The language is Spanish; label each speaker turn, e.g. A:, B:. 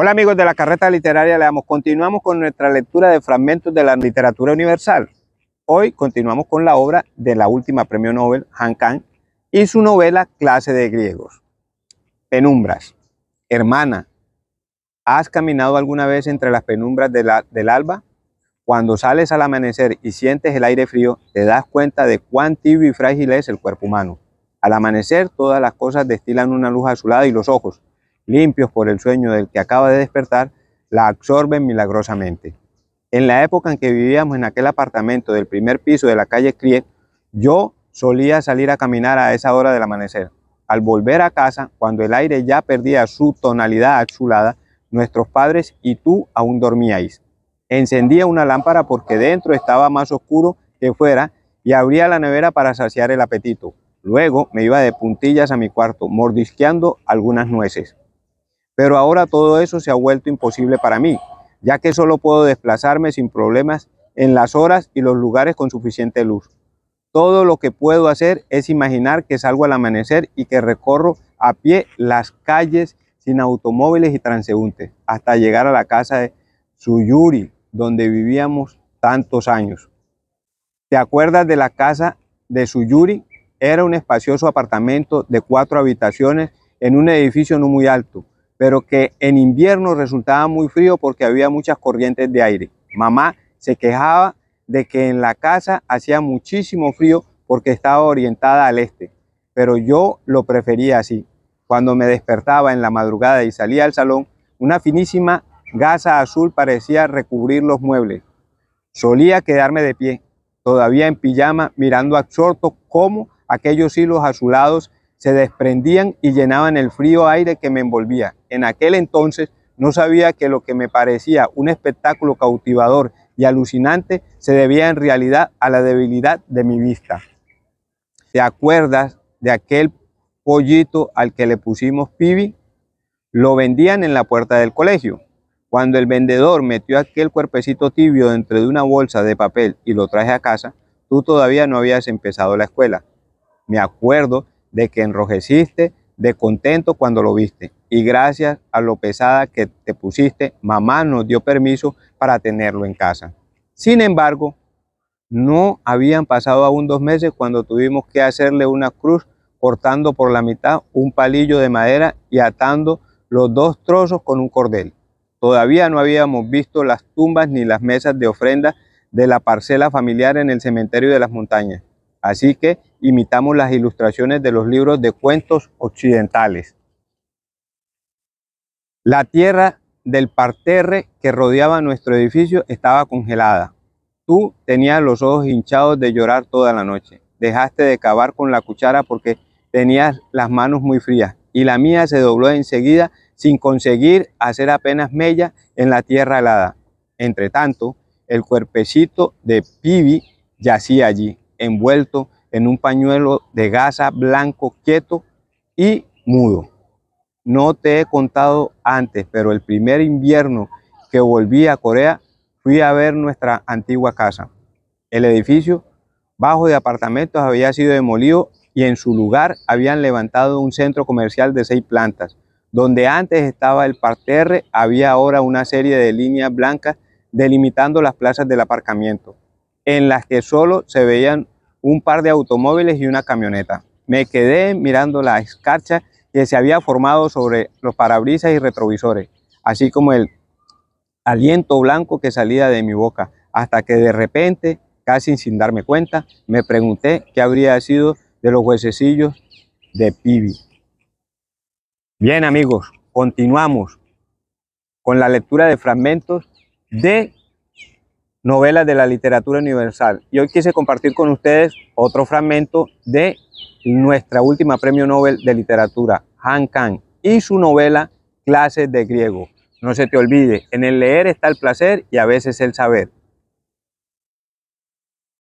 A: Hola amigos de la carreta literaria, le continuamos con nuestra lectura de fragmentos de la literatura universal. Hoy continuamos con la obra de la última premio Nobel, Han Kang, y su novela Clase de Griegos. Penumbras. Hermana, ¿has caminado alguna vez entre las penumbras del alba? Cuando sales al amanecer y sientes el aire frío, te das cuenta de cuán tibio y frágil es el cuerpo humano. Al amanecer, todas las cosas destilan una luz azulada y los ojos, limpios por el sueño del que acaba de despertar, la absorben milagrosamente. En la época en que vivíamos en aquel apartamento del primer piso de la calle Crique, yo solía salir a caminar a esa hora del amanecer. Al volver a casa, cuando el aire ya perdía su tonalidad azulada, nuestros padres y tú aún dormíais. Encendía una lámpara porque dentro estaba más oscuro que fuera y abría la nevera para saciar el apetito. Luego me iba de puntillas a mi cuarto, mordisqueando algunas nueces. Pero ahora todo eso se ha vuelto imposible para mí, ya que solo puedo desplazarme sin problemas en las horas y los lugares con suficiente luz. Todo lo que puedo hacer es imaginar que salgo al amanecer y que recorro a pie las calles sin automóviles y transeúntes, hasta llegar a la casa de Suyuri, donde vivíamos tantos años. ¿Te acuerdas de la casa de Suyuri? Era un espacioso apartamento de cuatro habitaciones en un edificio no muy alto, pero que en invierno resultaba muy frío porque había muchas corrientes de aire. Mamá se quejaba de que en la casa hacía muchísimo frío porque estaba orientada al este, pero yo lo prefería así. Cuando me despertaba en la madrugada y salía al salón, una finísima gasa azul parecía recubrir los muebles. Solía quedarme de pie, todavía en pijama, mirando absorto cómo aquellos hilos azulados se desprendían y llenaban el frío aire que me envolvía en aquel entonces no sabía que lo que me parecía un espectáculo cautivador y alucinante se debía en realidad a la debilidad de mi vista. ¿Te acuerdas de aquel pollito al que le pusimos pibi? Lo vendían en la puerta del colegio. Cuando el vendedor metió aquel cuerpecito tibio dentro de una bolsa de papel y lo traje a casa, tú todavía no habías empezado la escuela. Me acuerdo de que enrojeciste de contento cuando lo viste. Y gracias a lo pesada que te pusiste, mamá nos dio permiso para tenerlo en casa. Sin embargo, no habían pasado aún dos meses cuando tuvimos que hacerle una cruz cortando por la mitad un palillo de madera y atando los dos trozos con un cordel. Todavía no habíamos visto las tumbas ni las mesas de ofrenda de la parcela familiar en el cementerio de las montañas. Así que imitamos las ilustraciones de los libros de cuentos occidentales. La tierra del parterre que rodeaba nuestro edificio estaba congelada. Tú tenías los ojos hinchados de llorar toda la noche. Dejaste de cavar con la cuchara porque tenías las manos muy frías y la mía se dobló enseguida sin conseguir hacer apenas mella en la tierra helada. Entre tanto, el cuerpecito de Pibi yacía allí, envuelto en un pañuelo de gasa blanco quieto y mudo. No te he contado antes, pero el primer invierno que volví a Corea fui a ver nuestra antigua casa. El edificio bajo de apartamentos había sido demolido y en su lugar habían levantado un centro comercial de seis plantas. Donde antes estaba el parterre, había ahora una serie de líneas blancas delimitando las plazas del aparcamiento en las que solo se veían un par de automóviles y una camioneta. Me quedé mirando la escarcha que se había formado sobre los parabrisas y retrovisores, así como el aliento blanco que salía de mi boca, hasta que de repente, casi sin darme cuenta, me pregunté qué habría sido de los huesecillos de Pibi. Bien amigos, continuamos con la lectura de fragmentos de novelas de la literatura universal. Y hoy quise compartir con ustedes otro fragmento de nuestra última premio Nobel de literatura, Han Kang, y su novela Clases de Griego. No se te olvide, en el leer está el placer y a veces el saber.